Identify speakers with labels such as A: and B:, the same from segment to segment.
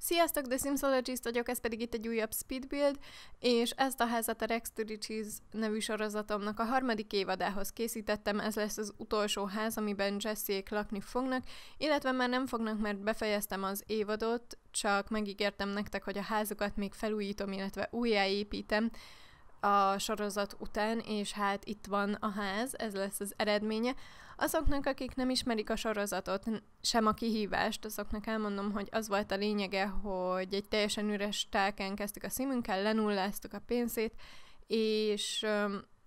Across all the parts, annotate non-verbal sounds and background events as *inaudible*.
A: Sziasztok, The Simsologist vagyok, ez pedig itt egy újabb Speedbuild, és ezt a házat a Rex to Riches nevű sorozatomnak a harmadik évadához készítettem, ez lesz az utolsó ház, amiben Jessiek lakni fognak, illetve már nem fognak, mert befejeztem az évadot, csak megígértem nektek, hogy a házukat még felújítom, illetve újjáépítem, a sorozat után, és hát itt van a ház, ez lesz az eredménye. Azoknak, akik nem ismerik a sorozatot, sem a kihívást, azoknak elmondom, hogy az volt a lényege, hogy egy teljesen üres tálkán kezdtük a szimünkkel, lenulláztuk a pénzét, és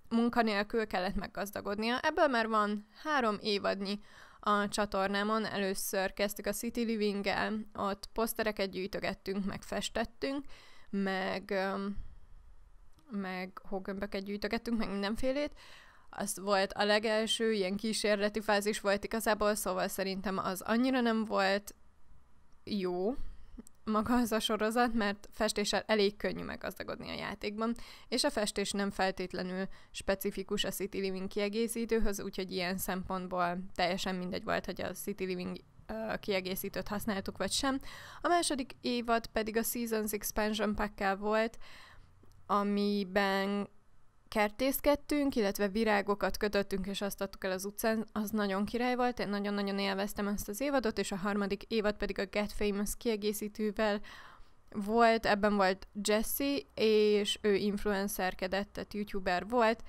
A: munkanélkül kellett meggazdagodnia. Ebből már van három évadnyi a csatornámon. Először kezdtük a City living ott posztereket gyűjtögettünk, meg festettünk, meg, meg hógömböket gyűjtögettünk, meg mindenfélét az volt a legelső ilyen kísérleti fázis volt igazából, szóval szerintem az annyira nem volt jó maga az a sorozat, mert festéssel elég könnyű meggazdagodni a játékban, és a festés nem feltétlenül specifikus a City Living kiegészítőhöz, úgyhogy ilyen szempontból teljesen mindegy volt, hogy a City Living kiegészítőt használtuk, vagy sem. A második évad pedig a Seasons Expansion pack volt, amiben kertészkedtünk, illetve virágokat kötöttünk, és azt adtuk el az utcán, az nagyon király volt, én nagyon-nagyon élveztem ezt az évadot, és a harmadik évad pedig a Get Famous kiegészítővel volt, ebben volt Jesse, és ő influencerkedett, tehát youtuber volt,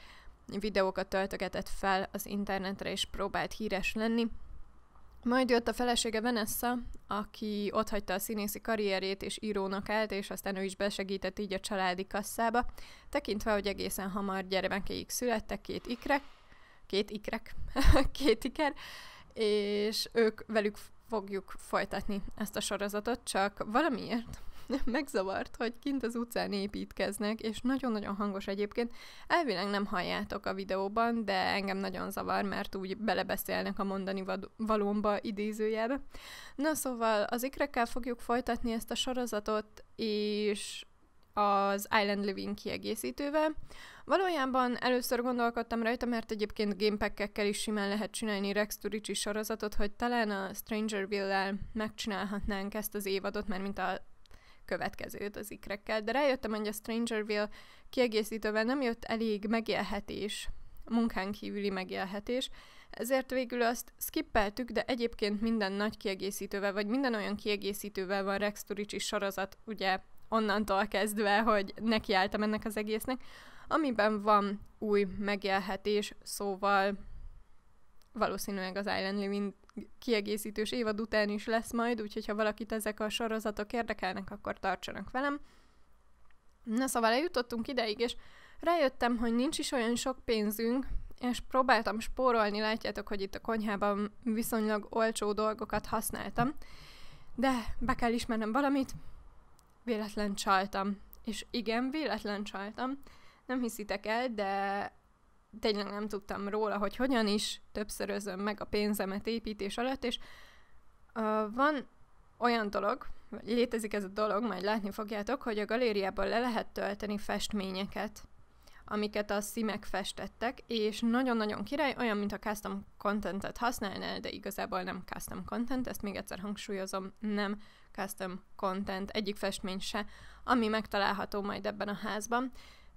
A: videókat töltögetett fel az internetre, és próbált híres lenni, majd jött a felesége Vanessa, aki hagyta a színészi karrierjét és írónak állt, és aztán ő is besegített így a családi kasszába, tekintve, hogy egészen hamar gyermekeik születtek, két ikrek, két ikrek, *laughs* két iker, és ők velük fogjuk folytatni ezt a sorozatot, csak valamiért megzavart, hogy kint az utcán építkeznek, és nagyon-nagyon hangos egyébként. Elvileg nem halljátok a videóban, de engem nagyon zavar, mert úgy belebeszélnek a mondani valomba idézőjelbe. Na szóval az ikrekkel fogjuk folytatni ezt a sorozatot, és az Island Living kiegészítővel. Valójában először gondolkodtam rajta, mert egyébként gamepackekkel is simán lehet csinálni Rex to Richie sorozatot, hogy talán a Stranger Will-el megcsinálhatnánk ezt az évadot, mert mint a következőt az ikrekkel, de rájöttem, hogy a Strangerville kiegészítővel nem jött elég megélhetés, munkán kívüli megélhetés, ezért végül azt skippeltük, de egyébként minden nagy kiegészítővel, vagy minden olyan kiegészítővel van Rex Turicsi sorozat, ugye onnantól kezdve, hogy nekiálltam ennek az egésznek, amiben van új megélhetés, szóval valószínűleg az Island Living kiegészítős évad után is lesz majd, úgyhogy ha valakit ezek a sorozatok érdekelnek, akkor tartsanak velem. Na szóval eljutottunk ideig, és rájöttem, hogy nincs is olyan sok pénzünk, és próbáltam spórolni, látjátok, hogy itt a konyhában viszonylag olcsó dolgokat használtam, de be kell ismernem valamit, véletlen csaltam. És igen, véletlen csaltam. Nem hiszitek el, de tényleg nem tudtam róla, hogy hogyan is többszörözöm meg a pénzemet építés alatt, és uh, van olyan dolog, vagy létezik ez a dolog, majd látni fogjátok, hogy a galériában le lehet tölteni festményeket, amiket a szimek festettek, és nagyon-nagyon király, olyan, mint a custom contentet használnál, de igazából nem custom content, ezt még egyszer hangsúlyozom, nem custom content, egyik festmény se, ami megtalálható majd ebben a házban.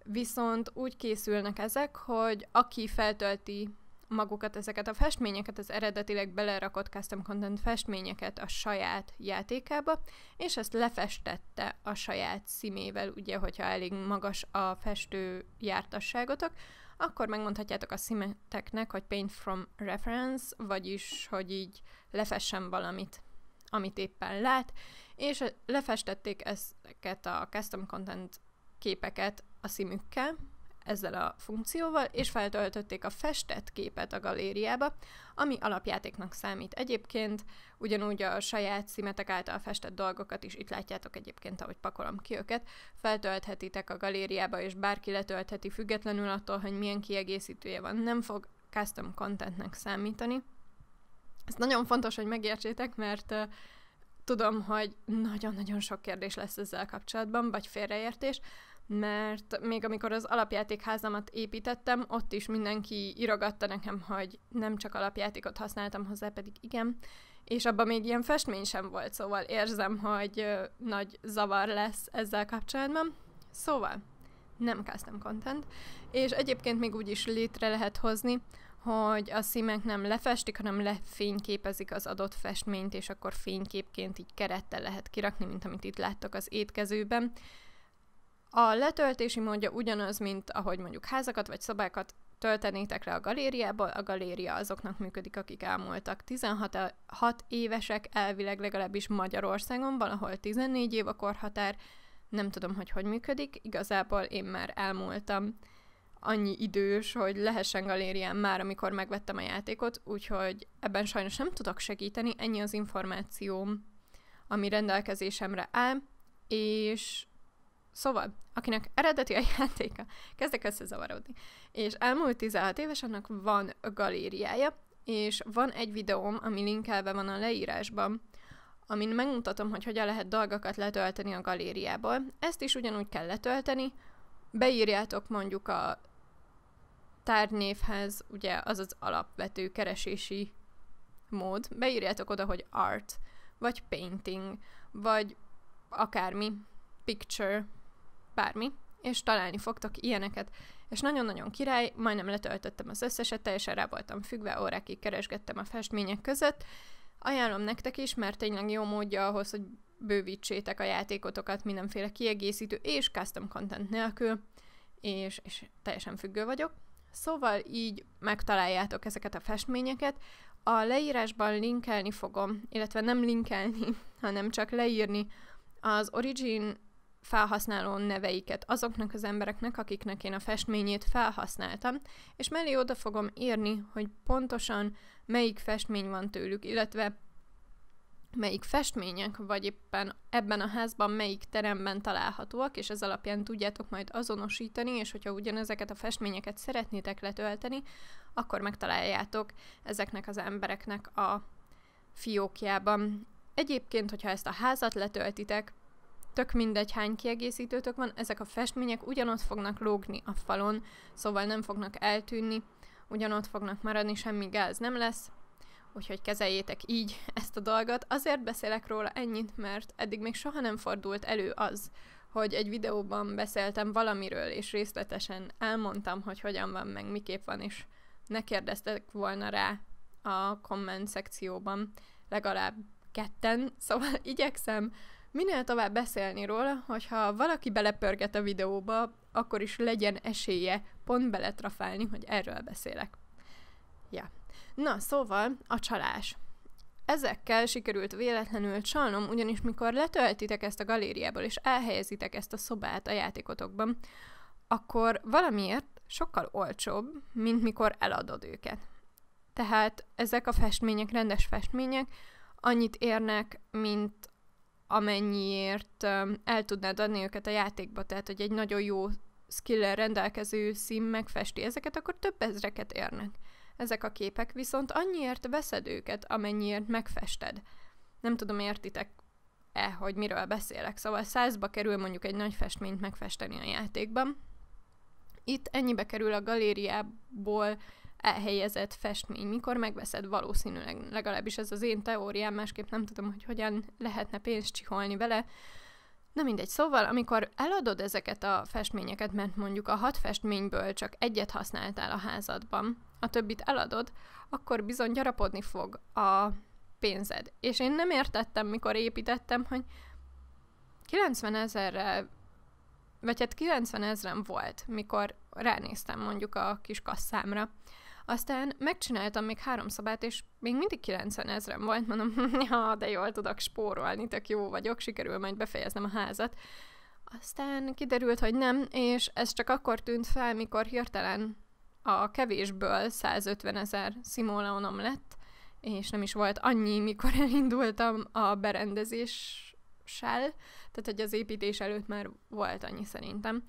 A: Viszont úgy készülnek ezek, hogy aki feltölti magukat ezeket a festményeket, az eredetileg belerakott custom content festményeket a saját játékába, és ezt lefestette a saját szímével, ugye, hogyha elég magas a festő jártasságotok, akkor megmondhatjátok a szímeteknek, hogy paint from reference, vagyis, hogy így lefessen valamit, amit éppen lát, és lefestették ezeket a custom content képeket a színükkel, ezzel a funkcióval, és feltöltötték a festett képet a galériába, ami alapjátéknak számít egyébként, ugyanúgy a saját szimetek által festett dolgokat is itt látjátok egyébként, ahogy pakolom ki őket, feltölthetitek a galériába, és bárki letöltheti függetlenül attól, hogy milyen kiegészítője van, nem fog custom contentnek számítani. Ez nagyon fontos, hogy megértsétek, mert uh, tudom, hogy nagyon-nagyon sok kérdés lesz ezzel kapcsolatban, vagy félreértés, mert még amikor az alapjátékházamat építettem, ott is mindenki irogatta nekem, hogy nem csak alapjátékot használtam hozzá, pedig igen, és abban még ilyen festmény sem volt, szóval érzem, hogy nagy zavar lesz ezzel kapcsolatban. Szóval, nem custom content, és egyébként még úgy is létre lehet hozni, hogy a szímek nem lefestik, hanem lefényképezik az adott festményt, és akkor fényképként így kerettel lehet kirakni, mint amit itt láttok az étkezőben, a letöltési módja ugyanaz, mint ahogy mondjuk házakat vagy szobákat töltenétek le a galériából, a galéria azoknak működik, akik elmúltak. 16 évesek elvileg legalábbis Magyarországon, valahol 14 év a korhatár, nem tudom, hogy hogy működik, igazából én már elmúltam annyi idős, hogy lehessen galérián már, amikor megvettem a játékot, úgyhogy ebben sajnos nem tudok segíteni, ennyi az információm, ami rendelkezésemre áll, és Szóval, akinek eredeti a játéka, kezdek összezavarodni. És elmúlt 16 éves, annak van a galériája, és van egy videóm, ami linkelve van a leírásban, amin megmutatom, hogy hogyan lehet dolgokat letölteni a galériából. Ezt is ugyanúgy kell letölteni, beírjátok mondjuk a tárnévhez, ugye az az alapvető keresési mód, beírjátok oda, hogy art, vagy painting, vagy akármi, picture, bármi, és találni fogtok ilyeneket. És nagyon-nagyon király, majdnem letöltöttem az összeset, teljesen rá voltam függve, órákig keresgettem a festmények között. Ajánlom nektek is, mert tényleg jó módja ahhoz, hogy bővítsétek a játékotokat mindenféle kiegészítő és custom content nélkül, és, és teljesen függő vagyok. Szóval így megtaláljátok ezeket a festményeket. A leírásban linkelni fogom, illetve nem linkelni, *laughs* hanem csak leírni az Origin felhasználó neveiket azoknak az embereknek, akiknek én a festményét felhasználtam, és mellé oda fogom írni, hogy pontosan melyik festmény van tőlük, illetve melyik festmények, vagy éppen ebben a házban melyik teremben találhatóak, és ez alapján tudjátok majd azonosítani, és hogyha ugyanezeket a festményeket szeretnétek letölteni, akkor megtaláljátok ezeknek az embereknek a fiókjában. Egyébként, hogyha ezt a házat letöltitek, tök mindegy hány kiegészítőtök van, ezek a festmények ugyanott fognak lógni a falon, szóval nem fognak eltűnni, ugyanott fognak maradni, semmi gáz nem lesz, úgyhogy kezeljétek így *laughs* ezt a dolgot. Azért beszélek róla ennyit, mert eddig még soha nem fordult elő az, hogy egy videóban beszéltem valamiről, és részletesen elmondtam, hogy hogyan van, meg miképp van, és ne kérdeztek volna rá a komment szekcióban legalább ketten, *laughs* szóval igyekszem minél tovább beszélni róla, hogyha valaki belepörget a videóba, akkor is legyen esélye pont beletrafálni, hogy erről beszélek. Ja. Na, szóval a csalás. Ezekkel sikerült véletlenül csalnom, ugyanis mikor letöltitek ezt a galériából és elhelyezitek ezt a szobát a játékotokban, akkor valamiért sokkal olcsóbb, mint mikor eladod őket. Tehát ezek a festmények, rendes festmények, annyit érnek, mint amennyiért el tudnád adni őket a játékba, tehát hogy egy nagyon jó skiller rendelkező szín megfesti ezeket, akkor több ezreket érnek. Ezek a képek viszont annyiért veszed őket, amennyiért megfested. Nem tudom, értitek e, hogy miről beszélek. Szóval százba kerül mondjuk egy nagy festményt megfesteni a játékban. Itt ennyibe kerül a galériából elhelyezett festmény. Mikor megveszed, valószínűleg legalábbis ez az én teóriám, másképp nem tudom, hogy hogyan lehetne pénzt csiholni vele. Na mindegy, szóval amikor eladod ezeket a festményeket, mert mondjuk a hat festményből csak egyet használtál a házadban, a többit eladod, akkor bizony gyarapodni fog a pénzed. És én nem értettem, mikor építettem, hogy 90 ezerrel, vagy hát 90 ezeren volt, mikor ránéztem mondjuk a kis kasszámra. Aztán megcsináltam még három szabát, és még mindig 90 ezrem volt, mondom, *laughs* ja, de jól tudok spórolni, tök jó vagyok, sikerül majd befejeznem a házat. Aztán kiderült, hogy nem, és ez csak akkor tűnt fel, mikor hirtelen a kevésből 150 ezer szimóleonom lett, és nem is volt annyi, mikor *laughs* elindultam a berendezéssel, tehát hogy az építés előtt már volt annyi szerintem.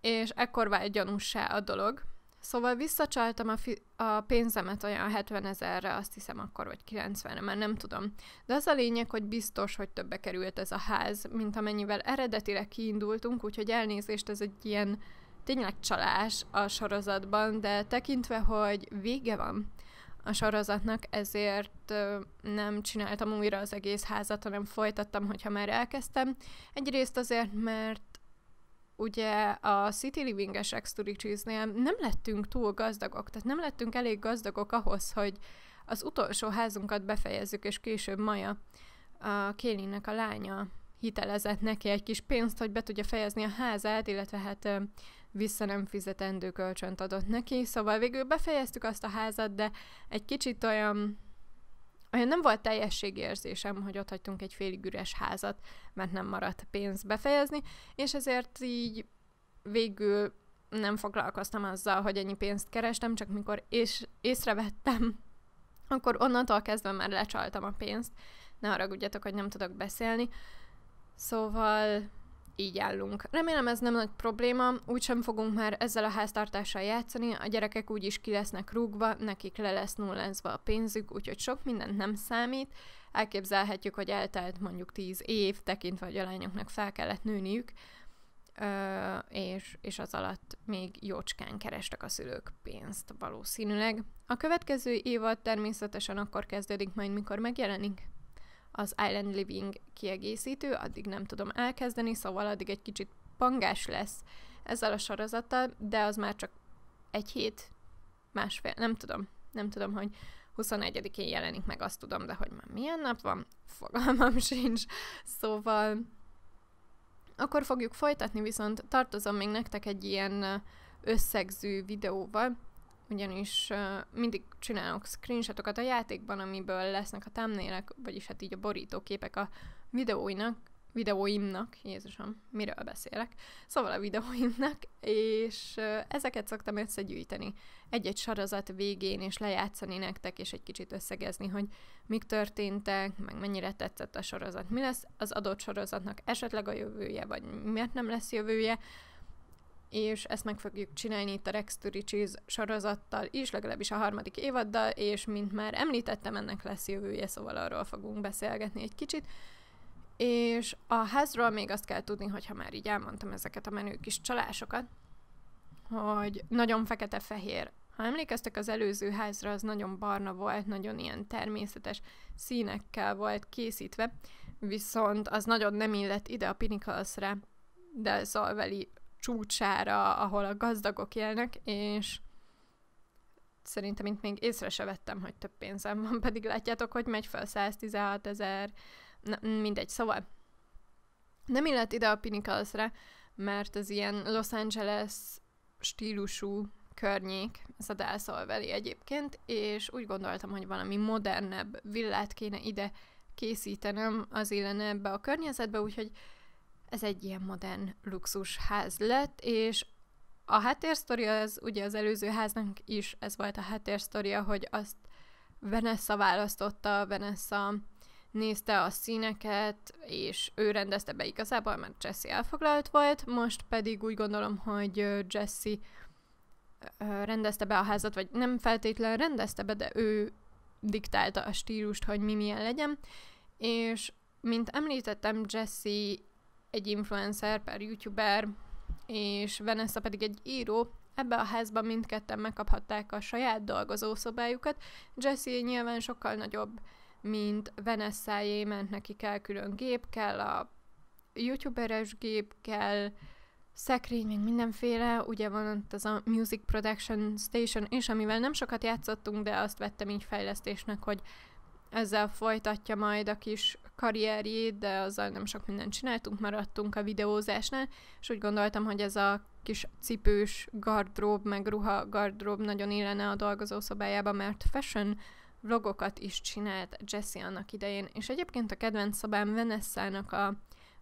A: És ekkor vált gyanúsá a dolog, Szóval visszacsaltam a, fi- a pénzemet olyan 70 ezerre, azt hiszem akkor, vagy 90-re, már nem tudom. De az a lényeg, hogy biztos, hogy többe került ez a ház, mint amennyivel eredetileg kiindultunk, úgyhogy elnézést, ez egy ilyen tényleg csalás a sorozatban, de tekintve, hogy vége van a sorozatnak, ezért nem csináltam újra az egész házat, hanem folytattam, hogyha már elkezdtem. Egyrészt azért, mert ugye a City Living-es nem lettünk túl gazdagok, tehát nem lettünk elég gazdagok ahhoz, hogy az utolsó házunkat befejezzük, és később Maja, a Kélinnek a lánya hitelezett neki egy kis pénzt, hogy be tudja fejezni a házát, illetve hát vissza nem fizetendő kölcsönt adott neki, szóval végül befejeztük azt a házat, de egy kicsit olyan olyan nem volt teljességérzésem, hogy ott hagytunk egy félig üres házat, mert nem maradt pénz befejezni, és ezért így végül nem foglalkoztam azzal, hogy ennyi pénzt kerestem, csak mikor és, észrevettem, *laughs* akkor onnantól kezdve már lecsaltam a pénzt. Ne haragudjatok, hogy nem tudok beszélni. Szóval így állunk. Remélem ez nem nagy probléma, úgysem fogunk már ezzel a háztartással játszani, a gyerekek úgyis ki lesznek rúgva, nekik le lesz nullázva a pénzük, úgyhogy sok mindent nem számít. Elképzelhetjük, hogy eltelt mondjuk 10 év, tekintve, hogy a lányoknak fel kellett nőniük, Ö, és, és az alatt még jócskán kerestek a szülők pénzt valószínűleg. A következő évad természetesen akkor kezdődik majd, mikor megjelenik az Island Living kiegészítő, addig nem tudom elkezdeni, szóval addig egy kicsit pangás lesz ezzel a sorozattal, de az már csak egy hét, másfél, nem tudom, nem tudom, hogy 21-én jelenik meg, azt tudom, de hogy már milyen nap van, fogalmam *laughs* sincs. Szóval akkor fogjuk folytatni, viszont tartozom még nektek egy ilyen összegző videóval, ugyanis uh, mindig csinálok screenshotokat a játékban, amiből lesznek a támnélek, vagyis hát így a borítóképek a videóinak, videóimnak, Jézusom, miről beszélek, szóval a videóimnak, és uh, ezeket szoktam összegyűjteni egy-egy sorozat végén, és lejátszani nektek, és egy kicsit összegezni, hogy mik történtek, meg mennyire tetszett a sorozat, mi lesz az adott sorozatnak esetleg a jövője, vagy miért nem lesz jövője, és ezt meg fogjuk csinálni itt a Rex to sorozattal is, legalábbis a harmadik évaddal, és mint már említettem, ennek lesz jövője, szóval arról fogunk beszélgetni egy kicsit. És a házról még azt kell tudni, hogyha már így elmondtam ezeket a menő kis csalásokat, hogy nagyon fekete-fehér. Ha emlékeztek, az előző házra az nagyon barna volt, nagyon ilyen természetes színekkel volt készítve, viszont az nagyon nem illett ide a Pinnacles-re, de Zalveli csúcsára, ahol a gazdagok élnek, és szerintem itt még észre se vettem, hogy több pénzem van, *laughs* pedig látjátok, hogy megy fel 116 ezer, mindegy, szóval nem illet ide a pinnacles mert az ilyen Los Angeles stílusú környék, ez a Dalszol veli egyébként, és úgy gondoltam, hogy valami modernebb villát kéne ide készítenem, az illene ebbe a környezetbe, úgyhogy ez egy ilyen modern luxus ház lett, és a háttérsztoria, az ugye az előző háznak is ez volt a háttérsztoria, hogy azt Vanessa választotta, Vanessa nézte a színeket, és ő rendezte be igazából, mert Jesse elfoglalt volt, most pedig úgy gondolom, hogy Jesse rendezte be a házat, vagy nem feltétlenül rendezte be, de ő diktálta a stílust, hogy mi milyen legyen, és mint említettem, Jesse egy influencer per youtuber, és Vanessa pedig egy író, Ebbe a házban mindketten megkaphatták a saját dolgozószobájukat, Jessie nyilván sokkal nagyobb, mint vanessa ment neki kell külön gép, kell a youtuberes gép, kell szekrény, meg mindenféle, ugye van ott az a Music Production Station, és amivel nem sokat játszottunk, de azt vettem így fejlesztésnek, hogy ezzel folytatja majd a kis karrierjét, de azzal nem sok mindent csináltunk, maradtunk a videózásnál, és úgy gondoltam, hogy ez a kis cipős gardrób, meg ruha gardrób nagyon illene a dolgozószobájába, mert fashion vlogokat is csinált Jessie annak idején, és egyébként a kedvenc szobám Vanessa-nak a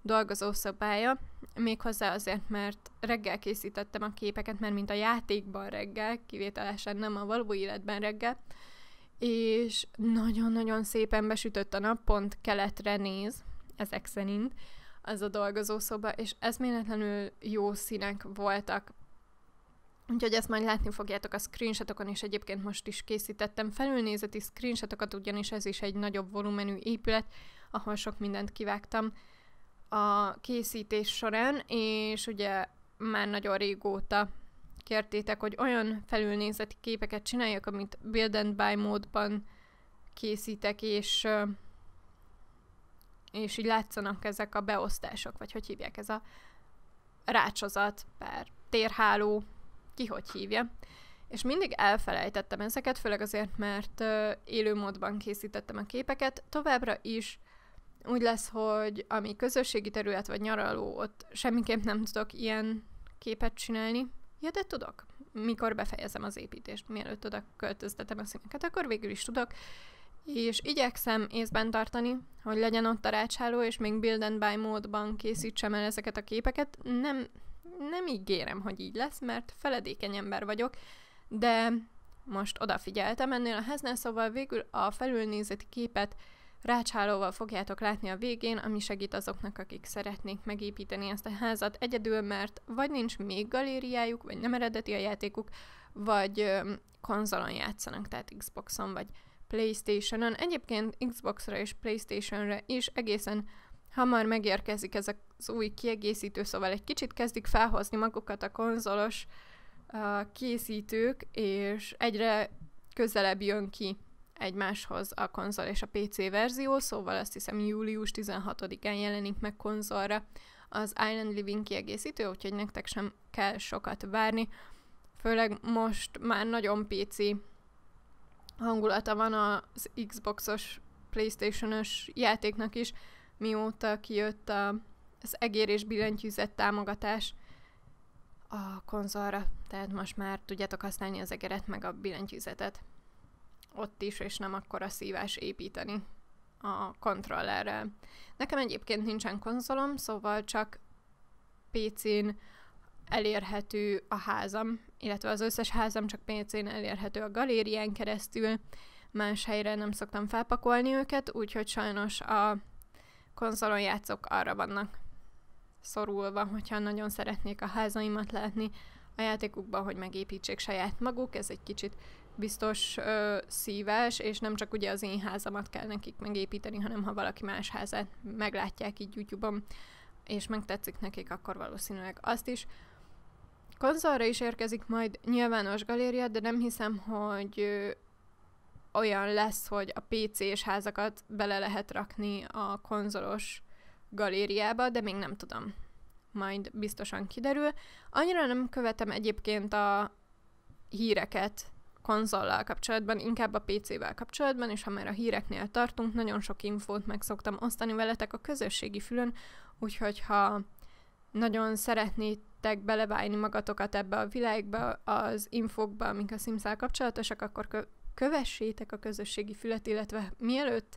A: dolgozószobája, méghozzá azért, mert reggel készítettem a képeket, mert mint a játékban reggel, kivételesen nem a való életben reggel, és nagyon-nagyon szépen besütött a nap, pont keletre néz, ezek szerint, az a dolgozószoba, és eszméletlenül jó színek voltak, Úgyhogy ezt majd látni fogjátok a screenshotokon, és egyébként most is készítettem felülnézeti screenshotokat, ugyanis ez is egy nagyobb volumenű épület, ahol sok mindent kivágtam a készítés során, és ugye már nagyon régóta kértétek, hogy olyan felülnézeti képeket csináljak, amit Build and Buy módban készítek, és, és így látszanak ezek a beosztások, vagy hogy hívják ez a rácsozat, per térháló, ki hogy hívja. És mindig elfelejtettem ezeket, főleg azért, mert módban készítettem a képeket. Továbbra is úgy lesz, hogy ami közösségi terület vagy nyaraló, ott semmiképp nem tudok ilyen képet csinálni, Ja, de tudok. Mikor befejezem az építést, mielőtt oda költöztetem a színeket, akkor végül is tudok. És igyekszem észben tartani, hogy legyen ott a rácsáló, és még build and buy módban készítsem el ezeket a képeket. Nem, nem ígérem, hogy így lesz, mert feledékeny ember vagyok, de most odafigyeltem ennél a háznál, szóval végül a felülnézeti képet rácsálóval fogjátok látni a végén, ami segít azoknak, akik szeretnék megépíteni ezt a házat egyedül, mert vagy nincs még galériájuk, vagy nem eredeti a játékuk, vagy konzolon játszanak, tehát Xboxon vagy Playstationon. Egyébként Xboxra és Playstationra is egészen hamar megérkezik ez az új kiegészítő, szóval egy kicsit kezdik felhozni magukat a konzolos uh, készítők, és egyre közelebb jön ki egymáshoz a konzol és a PC verzió, szóval azt hiszem július 16-án jelenik meg konzolra az Island Living kiegészítő, úgyhogy nektek sem kell sokat várni. Főleg most már nagyon PC hangulata van az Xboxos, Playstation-ös játéknak is, mióta kijött a, az egér és billentyűzet támogatás a konzolra, tehát most már tudjátok használni az egeret meg a billentyűzetet ott is, és nem akkora szívás építeni a kontrollerrel. Nekem egyébként nincsen konzolom, szóval csak PC-n elérhető a házam, illetve az összes házam csak PC-n elérhető a galérián keresztül, más helyre nem szoktam felpakolni őket, úgyhogy sajnos a konzolon játszok arra vannak szorulva, hogyha nagyon szeretnék a házaimat látni a játékukban, hogy megépítsék saját maguk, ez egy kicsit biztos ö, szíves, és nem csak ugye az én házamat kell nekik megépíteni, hanem ha valaki más házát meglátják így YouTube-on, és megtetszik nekik, akkor valószínűleg azt is. Konzolra is érkezik majd nyilvános galéria, de nem hiszem, hogy ö, olyan lesz, hogy a PC-s házakat bele lehet rakni a konzolos galériába, de még nem tudom. Majd biztosan kiderül. Annyira nem követem egyébként a híreket konzollal kapcsolatban, inkább a PC-vel kapcsolatban, és ha már a híreknél tartunk, nagyon sok infót meg szoktam osztani veletek a közösségi fülön, úgyhogy ha nagyon szeretnétek beleválni magatokat ebbe a világba, az infokba, amik a sims kapcsolatosak, akkor kö- kövessétek a közösségi fület, illetve mielőtt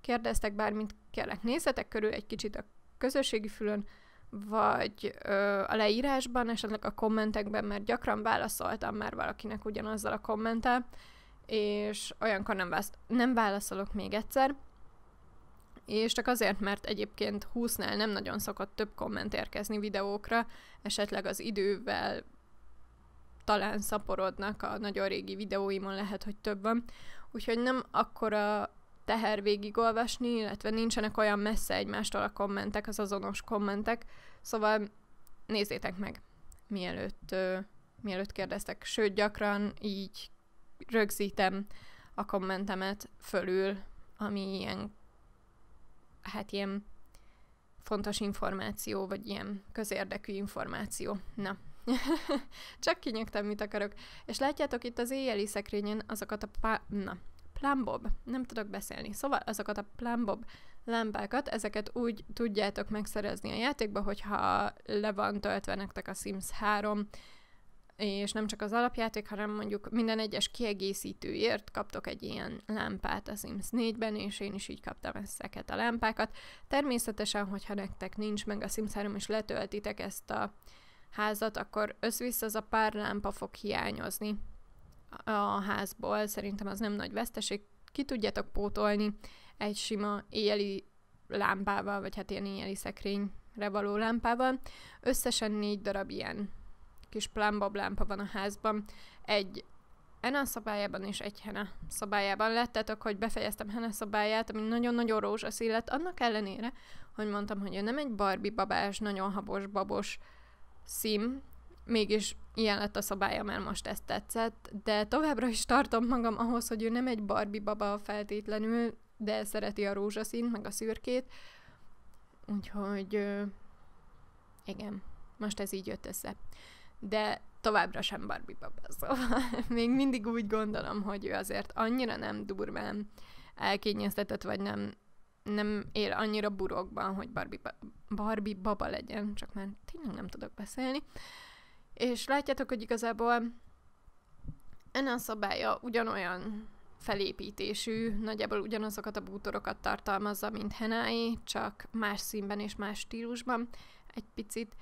A: kérdeztek bármit, kérlek nézzetek körül egy kicsit a közösségi fülön, vagy ö, a leírásban, esetleg a kommentekben, mert gyakran válaszoltam már valakinek ugyanazzal a kommentel, és olyankor nem, vász- nem válaszolok még egyszer, és csak azért, mert egyébként 20-nál nem nagyon szokott több komment érkezni videókra, esetleg az idővel talán szaporodnak a nagyon régi videóimon, lehet, hogy több van, úgyhogy nem akkora teher végigolvasni, illetve nincsenek olyan messze egymástól a kommentek, az azonos kommentek, szóval nézzétek meg, mielőtt, ö, mielőtt kérdeztek. Sőt, gyakran így rögzítem a kommentemet fölül, ami ilyen, hát ilyen fontos információ, vagy ilyen közérdekű információ. Na, *laughs* csak kinyögtem, mit akarok. És látjátok itt az éjjeli szekrényen azokat a pá... Na, plumbob, nem tudok beszélni, szóval azokat a plumbob lámpákat, ezeket úgy tudjátok megszerezni a játékba, hogyha le van töltve nektek a Sims 3, és nem csak az alapjáték, hanem mondjuk minden egyes kiegészítőért kaptok egy ilyen lámpát a Sims 4-ben, és én is így kaptam ezeket a lámpákat. Természetesen, hogyha nektek nincs meg a Sims 3, és letöltitek ezt a házat, akkor össz az a pár lámpa fog hiányozni a házból, szerintem az nem nagy veszteség, ki tudjátok pótolni egy sima éjjeli lámpával, vagy hát ilyen éjjeli szekrényre való lámpával. Összesen négy darab ilyen kis plámbab lámpa van a házban. Egy Hena szabályában és egy Hena szabályában. lettetek, hogy befejeztem Hena szabályát, ami nagyon-nagyon rózsaszín lett, annak ellenére, hogy mondtam, hogy ő nem egy Barbie babás, nagyon habos, babos szím, mégis ilyen lett a szabálya, mert most ezt tetszett, de továbbra is tartom magam ahhoz, hogy ő nem egy Barbie baba feltétlenül, de szereti a rózsaszín, meg a szürkét, úgyhogy igen, most ez így jött össze. De továbbra sem Barbie baba, *laughs* szóval még mindig úgy gondolom, hogy ő azért annyira nem durván elkényeztetett, vagy nem, nem él annyira burokban, hogy Barbie, ba- Barbie baba legyen, csak már tényleg nem tudok beszélni. Uh, és látjátok, hogy igazából ennek szabálya ugyanolyan felépítésű, nagyjából ugyanazokat a bútorokat tartalmazza, mint Henái, csak más színben és más stílusban egy picit,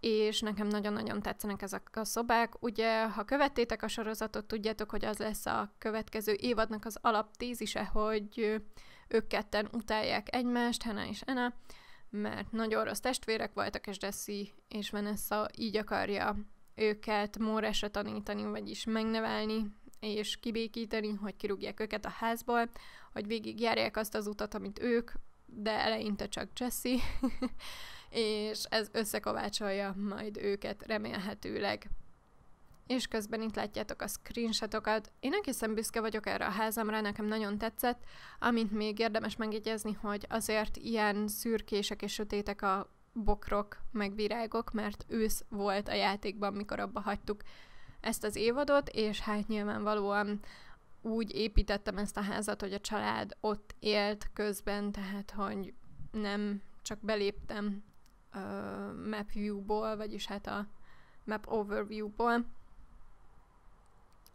A: és nekem nagyon-nagyon tetszenek ezek a szobák. Ugye, ha követtétek a sorozatot, tudjátok, hogy az lesz a következő évadnak az alaptézise, hogy ők ketten utálják egymást, Hena és Ena, mert nagyon rossz testvérek voltak, és Desi és Vanessa így akarja őket mórásra tanítani, vagyis megnevelni, és kibékíteni, hogy kirúgják őket a házból, hogy végigjárják azt az utat, amit ők, de eleinte csak Jesse, *laughs* és ez összekovácsolja majd őket remélhetőleg. És közben itt látjátok a screenshotokat. Én egészen büszke vagyok erre a házamra, nekem nagyon tetszett, amint még érdemes megjegyezni, hogy azért ilyen szürkések és sötétek a bokrok, meg virágok, mert ősz volt a játékban, mikor abba hagytuk ezt az évadot, és hát nyilvánvalóan úgy építettem ezt a házat, hogy a család ott élt közben, tehát hogy nem csak beléptem uh, map view-ból, vagyis hát a map overview-ból.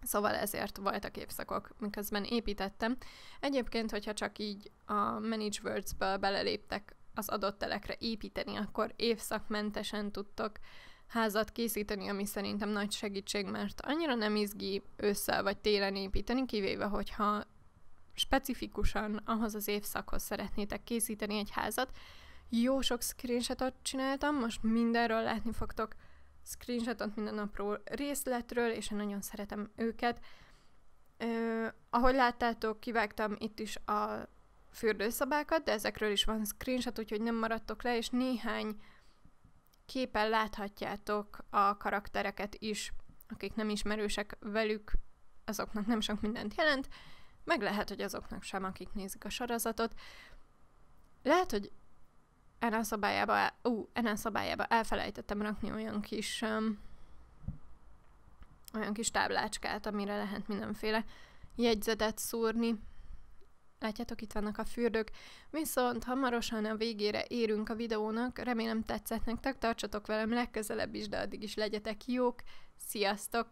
A: Szóval ezért voltak évszakok, miközben építettem. Egyébként, hogyha csak így a Manage Words-ből beleléptek az adott telekre építeni, akkor évszakmentesen tudtok házat készíteni, ami szerintem nagy segítség, mert annyira nem izgi ősszel vagy télen építeni, kivéve, hogyha specifikusan ahhoz az évszakhoz szeretnétek készíteni egy házat. Jó sok screenshotot csináltam, most mindenről látni fogtok screenshotot minden napról részletről, és én nagyon szeretem őket. Ö, ahogy láttátok, kivágtam itt is a fürdőszobákat, de ezekről is van screenshot, úgyhogy nem maradtok le, és néhány képen láthatjátok a karaktereket is, akik nem ismerősek velük, azoknak nem sok mindent jelent, meg lehet, hogy azoknak sem, akik nézik a sorozatot. Lehet, hogy Enel szobájába, ú, Enel szobájába elfelejtettem rakni olyan kis um, olyan kis táblácskát, amire lehet mindenféle jegyzetet szúrni, Látjátok, itt vannak a fürdők. Viszont hamarosan a végére érünk a videónak, remélem tetszett nektek, tartsatok velem legközelebb is, de addig is legyetek jók. Sziasztok!